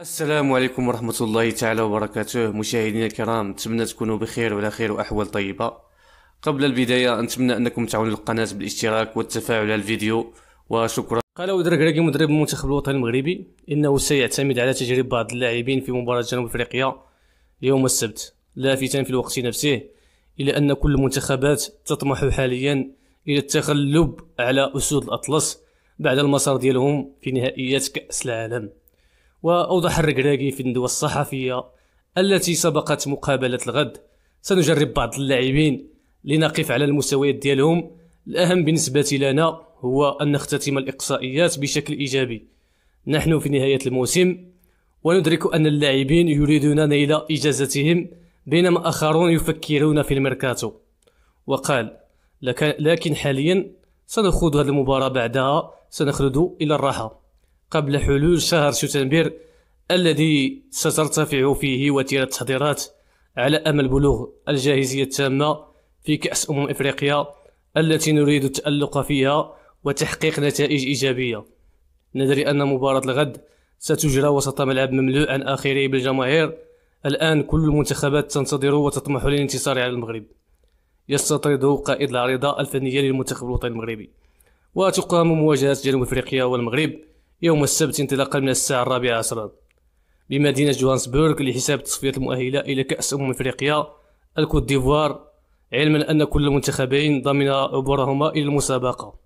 السلام عليكم ورحمة الله تعالى وبركاته مشاهدينا الكرام نتمنى تكونوا بخير وعلى خير وأحوال طيبة قبل البداية نتمنى أنكم تعاونوا القناة بالاشتراك والتفاعل على الفيديو وشكرا قال ودركراكي مدرب المنتخب الوطني المغربي إنه سيعتمد على تجربة بعض اللاعبين في مباراة جنوب أفريقيا يوم السبت لافتا في الوقت نفسه إلى أن كل المنتخبات تطمح حاليا إلى التغلب على أسود الأطلس بعد المسار ديالهم في نهائيات كأس العالم وأوضح الركراكي في الندوة الصحفية التي سبقت مقابلة الغد سنجرب بعض اللاعبين لنقف على المستويات ديالهم الأهم بالنسبة لنا هو أن نختتم الإقصائيات بشكل إيجابي نحن في نهاية الموسم وندرك أن اللاعبين يريدون نيل إجازتهم بينما آخرون يفكرون في الميركاتو وقال لكن حاليا سنخوض هذه المباراة بعدها سنخلد إلى الراحة قبل حلول شهر سبتمبر الذي سترتفع فيه وتيرة التحضيرات على أمل بلوغ الجاهزية التامة في كأس أمم إفريقيا التي نريد التألق فيها وتحقيق نتائج إيجابية ندري أن مباراة الغد ستجرى وسط ملعب مملوء عن آخره بالجماهير الآن كل المنتخبات تنتظر وتطمح للانتصار على المغرب يستطرد قائد العريضة الفنية للمنتخب الوطني المغربي وتقام مواجهة جنوب أفريقيا والمغرب يوم السبت انطلاقا من الساعة الرابعة عصرا بمدينة جوهانسبورغ لحساب التصفيات المؤهلة إلى كأس أمم أفريقيا الكوت ديفوار علما أن كل المنتخبين ضمن عبورهما إلى المسابقة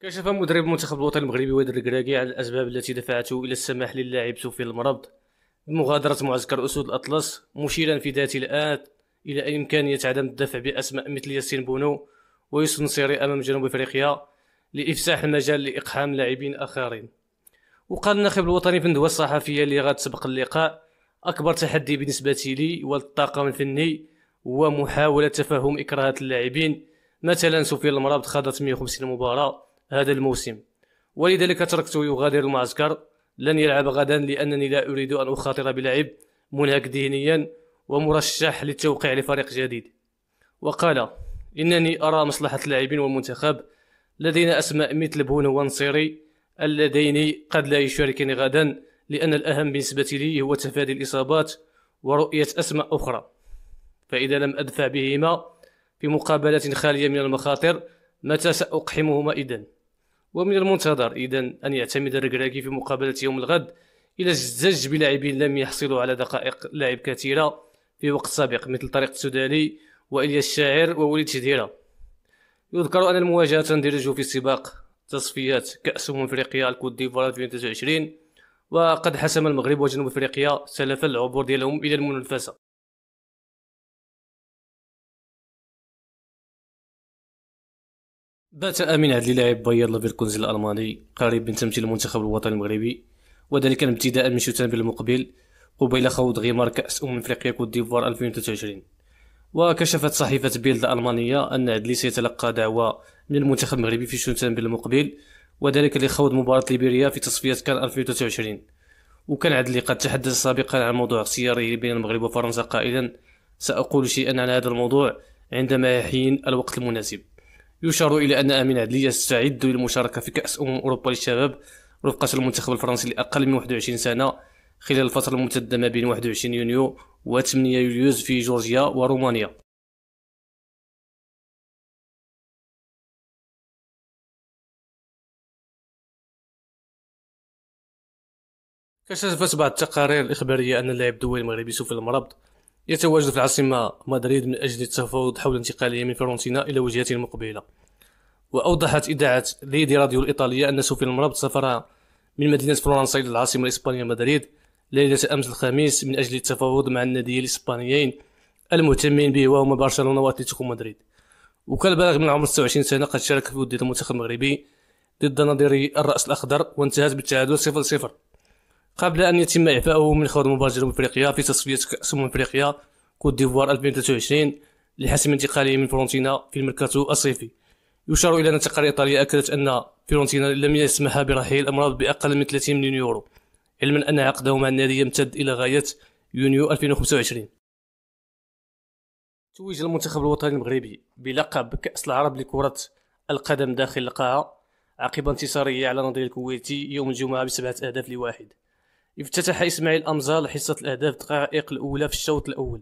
كشف مدرب المنتخب الوطني المغربي واد الكراكي عن الأسباب التي دفعته إلى السماح للاعب سفيان المرض مغادرة معسكر أسود الأطلس مشيرا في ذات الآت إلى إمكانية عدم الدفع بأسماء مثل ياسين بونو ويوسف نصيري أمام جنوب أفريقيا لإفساح المجال لإقحام لاعبين آخرين وقال الناخب الوطني في الندوة الصحفية اللي غتسبق اللقاء أكبر تحدي بالنسبة لي والطاقم الفني هو محاولة تفهم إكراهات اللاعبين مثلا سفيان المرابط خاضت 150 مباراة هذا الموسم ولذلك تركته يغادر المعسكر لن يلعب غدا لأنني لا أريد أن أخاطر بلعب منهك ذهنيا ومرشح للتوقيع لفريق جديد وقال إنني أرى مصلحة اللاعبين والمنتخب لدينا أسماء مثل بونو وانصيري اللذين قد لا يشاركان غدا لأن الأهم بالنسبة لي هو تفادي الإصابات ورؤية أسماء أخرى فإذا لم أدفع بهما في مقابلة خالية من المخاطر متى سأقحمهما اذا ومن المنتظر إذا أن يعتمد الركراكي في مقابلة يوم الغد إلى الزج بلاعبين لم يحصلوا على دقائق لعب كثيرة في وقت سابق مثل طريق السوداني وإلياس الشاعر ووليد شديرة يذكر أن المواجهة تندرج في سباق تصفيات كأس أمم أفريقيا الكوت ديفوار 2023 وقد حسم المغرب وجنوب أفريقيا سلف العبور ديالهم إلى المنافسة بات امين عدلي لاعب باير ليفركوزن الالماني قريب من تمثيل المنتخب الوطني المغربي وذلك ابتداء من شتنبر المقبل قبيل خوض غمار كاس امم افريقيا كوت ديفوار 2023 وكشفت صحيفة بيلد الألمانية أن عدلي سيتلقى دعوة من المنتخب المغربي في شتنبر المقبل وذلك لخوض مباراة ليبيريا في تصفية كان 2023 وكان عدلي قد تحدث سابقا عن موضوع اختياره بين المغرب وفرنسا قائلا سأقول شيئا عن هذا الموضوع عندما يحين الوقت المناسب يشار إلى أن أمين عدلي يستعد للمشاركة في كأس أمم أوروبا للشباب رفقة المنتخب الفرنسي لأقل من 21 سنة خلال الفترة الممتدة ما بين 21 يونيو و 8 يوليوز في جورجيا ورومانيا كشفت بعض التقارير الإخبارية أن اللاعب الدولي المغربي سوف المربط يتواجد في العاصمة مدريد من أجل التفاوض حول انتقاله من فرونتينا إلى وجهة مقبلة وأوضحت إذاعة ليدي راديو الإيطالية أن سوفي المربط سافر من مدينة فرنسا إلى العاصمة الإسبانية مدريد ليلة أمس الخميس من أجل التفاوض مع الناديين الإسبانيين المهتمين به وهما برشلونة وأتلتيكو مدريد وكان بالغ من العمر 26 سنة قد شارك في ودية المنتخب المغربي ضد نظيري الرأس الأخضر وانتهت بالتعادل 0-0 قبل أن يتم اعفائه من خوض مباراة جنوب أفريقيا في تصفية كأس أمم أفريقيا كوت ديفوار 2023 لحسم انتقاله من فلورنتينا في الميركاتو الصيفي يشار إلى أن تقارير إيطالية أكدت أن فيورنتينا لم يسمح برحيل أمراض بأقل من 30 مليون يورو علما أن عقده مع النادي يمتد إلى غاية يونيو 2025 توج المنتخب الوطني المغربي بلقب كأس العرب لكرة القدم داخل القاعة عقب انتصاره على نظير الكويتي يوم الجمعة بسبعة أهداف لواحد افتتح اسماعيل امزال حصه الاهداف الدقائق الاولى في الشوط الاول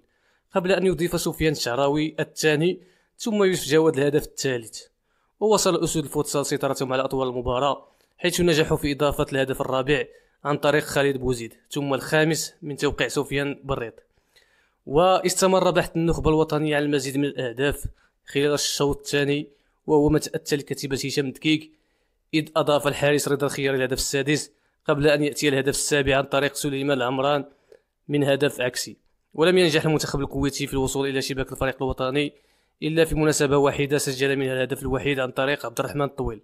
قبل ان يضيف سفيان الشعراوي الثاني ثم يوسف جواد الهدف الثالث ووصل اسود الفوتسال سيطرتهم على اطول المباراه حيث نجحوا في اضافه الهدف الرابع عن طريق خالد بوزيد ثم الخامس من توقيع سفيان بريط واستمر بحث النخبه الوطنيه على المزيد من الاهداف خلال الشوط الثاني وهو ما تاتى لكتيبه هشام دكيك اذ اضاف الحارس رضا الخيار الهدف السادس قبل أن يأتي الهدف السابع عن طريق سليمان العمران من هدف عكسي ولم ينجح المنتخب الكويتي في الوصول إلى شباك الفريق الوطني إلا في مناسبة واحدة سجل منها الهدف الوحيد عن طريق عبد الرحمن الطويل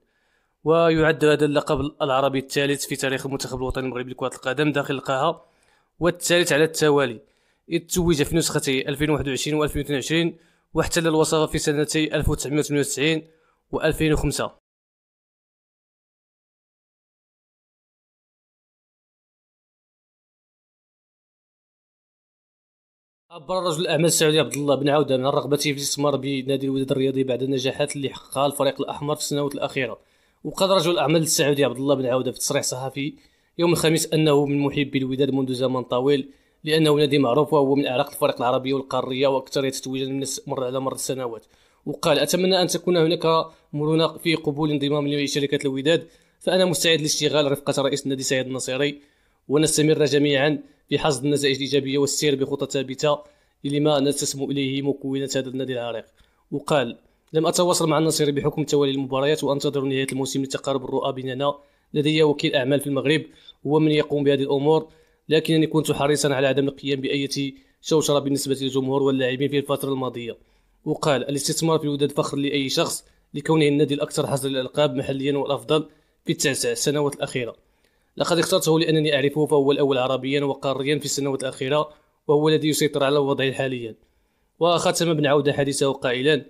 ويعد هذا اللقب العربي الثالث في تاريخ المنتخب الوطني المغربي لكرة القدم داخل القاعة والثالث على التوالي إذ توج في نسختي 2021 و 2022 واحتل الوصافه في سنتي 1998 و 2005 عبر رجل الاعمال السعودي عبد الله بن عوده عن رغبته في الاستثمار بنادي الوداد الرياضي بعد النجاحات اللي حققها الفريق الاحمر في السنوات الاخيره وقال رجل الاعمال السعودي عبد الله بن عوده في تصريح صحفي يوم الخميس انه من محبي الوداد منذ زمن طويل لانه نادي معروف وهو من اعراق الفرق العربيه والقاريه واكثرها تتويجا من مر على مر السنوات وقال اتمنى ان تكون هناك مرونه في قبول انضمام لشركه الوداد فانا مستعد للاشتغال رفقه رئيس النادي سعيد النصيري ونستمر جميعا في حصد النتائج الإيجابية والسير بخطى ثابتة لما نتسم إليه مكونات هذا النادي العريق وقال لم أتواصل مع النصير بحكم توالي المباريات وأنتظر نهاية الموسم لتقارب الرؤى بيننا لدي وكيل أعمال في المغرب هو من يقوم بهذه الأمور لكنني كنت حريصا على عدم القيام باي شوشرة بالنسبة للجمهور واللاعبين في الفترة الماضية وقال الاستثمار في وداد فخر لأي شخص لكونه النادي الأكثر حصد للألقاب محليا والأفضل في التاسع السنوات الأخيرة لقد اخترته لأنني أعرفه فهو الأول عربيا وقاريا في السنوات الأخيرة وهو الذي يسيطر على الوضع حاليا وختم ابن عودة حديثه قائلا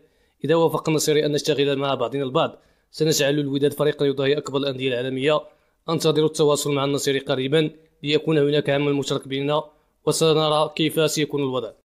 إذا وافق النصيري أن نشتغل مع بعضنا البعض سنجعل الوداد فريقا يضاهي أكبر الأندية العالمية أنتظر التواصل مع النصيري قريبا ليكون هناك عمل مشترك بيننا وسنرى كيف سيكون الوضع